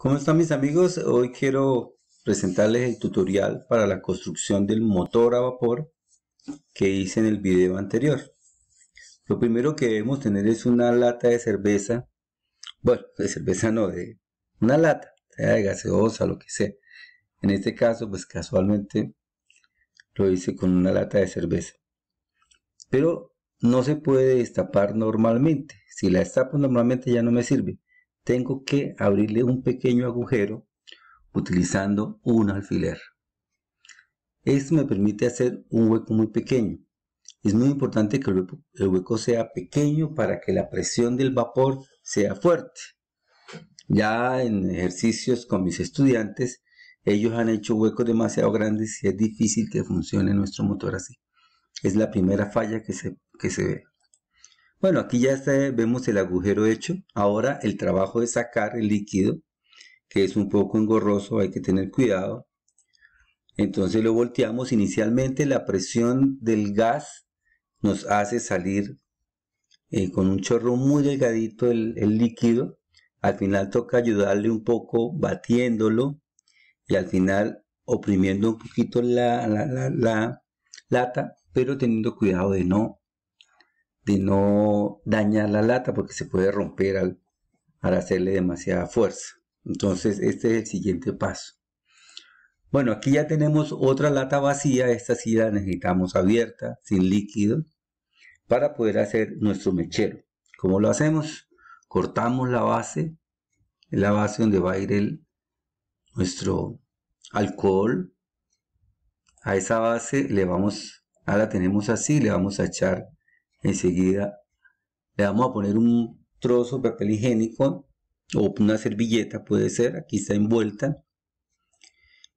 ¿Cómo están mis amigos? Hoy quiero presentarles el tutorial para la construcción del motor a vapor que hice en el video anterior. Lo primero que debemos tener es una lata de cerveza, bueno, de cerveza no, de una lata, de gaseosa, lo que sea. En este caso, pues casualmente lo hice con una lata de cerveza. Pero no se puede destapar normalmente, si la destapo normalmente ya no me sirve tengo que abrirle un pequeño agujero utilizando un alfiler. Esto me permite hacer un hueco muy pequeño. Es muy importante que el hueco sea pequeño para que la presión del vapor sea fuerte. Ya en ejercicios con mis estudiantes, ellos han hecho huecos demasiado grandes y es difícil que funcione nuestro motor así. Es la primera falla que se, que se ve. Bueno, aquí ya vemos el agujero hecho. Ahora el trabajo es sacar el líquido, que es un poco engorroso, hay que tener cuidado. Entonces lo volteamos. Inicialmente la presión del gas nos hace salir eh, con un chorro muy delgadito el, líquido. Al final toca ayudarle un poco batiéndolo y al final oprimiendo un poquito la lata, pero teniendo cuidado de no de no dañar la lata porque se puede romper al, hacerle demasiada fuerza. Entonces, este es el siguiente paso. Bueno, aquí ya tenemos otra lata vacía, esta sí la necesitamos abierta, sin líquido, para poder hacer nuestro mechero. ¿Cómo lo hacemos? Cortamos la base, la base donde va a ir el, nuestro alcohol. A esa base le vamos, a ah, la tenemos así, le vamos a echar enseguida le vamos a poner un trozo de papel higiénico o una servilleta puede ser, aquí está envuelta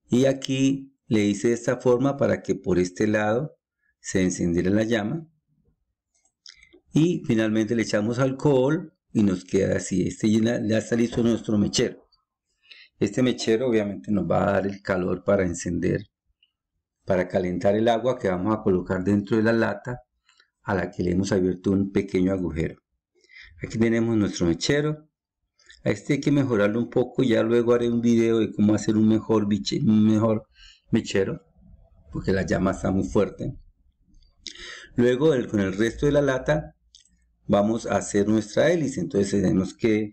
y aquí le hice de esta forma para que por este lado se encendiera la llama y finalmente le echamos alcohol y nos queda así, este ya está listo nuestro mechero este mechero obviamente nos va a dar el calor para encender para calentar el agua que vamos a colocar dentro de la lata a la que le hemos abierto un pequeño agujero. Aquí tenemos nuestro mechero. A este hay que mejorarlo un poco. Ya luego haré un video de cómo hacer un mejor, mejor mechero. Porque la llama está muy fuerte. Luego con el resto de la lata vamos a hacer nuestra hélice. Entonces tenemos que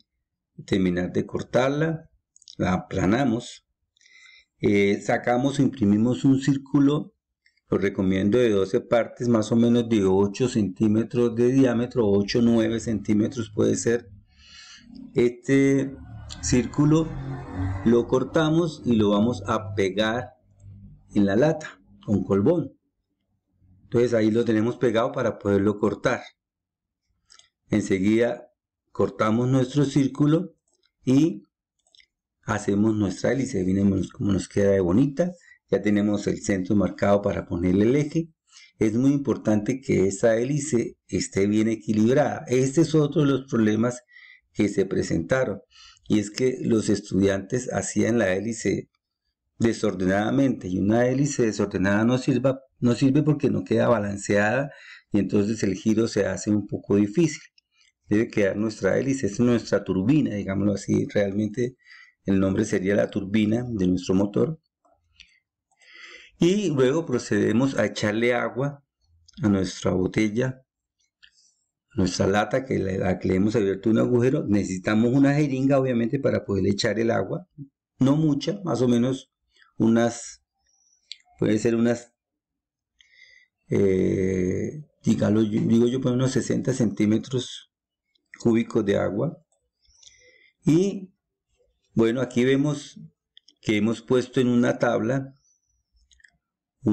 terminar de cortarla. La aplanamos. Eh, sacamos imprimimos un círculo lo recomiendo de 12 partes, más o menos de 8 centímetros de diámetro, 8 9 centímetros puede ser. Este círculo lo cortamos y lo vamos a pegar en la lata con colbón. Entonces ahí lo tenemos pegado para poderlo cortar. Enseguida cortamos nuestro círculo y hacemos nuestra hélice. Miren como nos queda de bonita ya tenemos el centro marcado para ponerle el eje. Es muy importante que esa hélice esté bien equilibrada. Este es otro de los problemas que se presentaron, y es que los estudiantes hacían la hélice desordenadamente, y una hélice desordenada no, no sirve porque no queda balanceada, y entonces el giro se hace un poco difícil. Debe quedar nuestra hélice, es nuestra turbina, digámoslo así, realmente el nombre sería la turbina de nuestro motor y luego procedemos a echarle agua a nuestra botella, nuestra lata que que le hemos abierto un agujero. Necesitamos una jeringa, obviamente, para poder echar el agua. No mucha, más o menos unas, puede ser unas, eh, digo yo, por pues unos 60 centímetros cúbicos de agua. Y bueno, aquí vemos que hemos puesto en una tabla eh,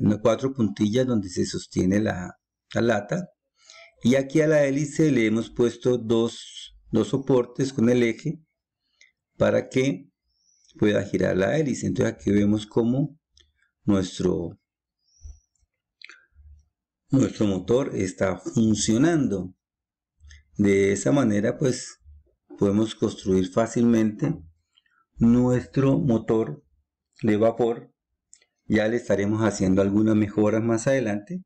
una, cuatro puntillas donde se sostiene la, lata y aquí a la hélice le hemos puesto dos, soportes con el eje para que pueda girar la hélice entonces aquí vemos cómo nuestro nuestro motor está funcionando de esa manera pues podemos construir fácilmente nuestro motor de vapor ya le estaremos haciendo algunas mejoras más adelante.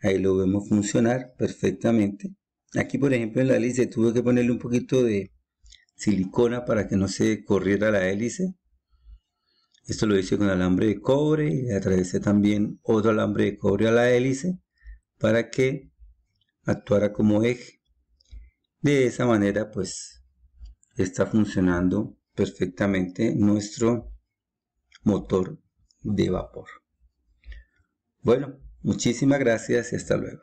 Ahí lo vemos funcionar perfectamente. Aquí, por ejemplo, en la hélice tuve que ponerle un poquito de silicona para que no se corriera la hélice. Esto lo hice con alambre de cobre y atravesé también otro alambre de cobre a la hélice para que actuara como eje. De esa manera, pues, está funcionando perfectamente nuestro motor de vapor. Bueno, muchísimas gracias y hasta luego.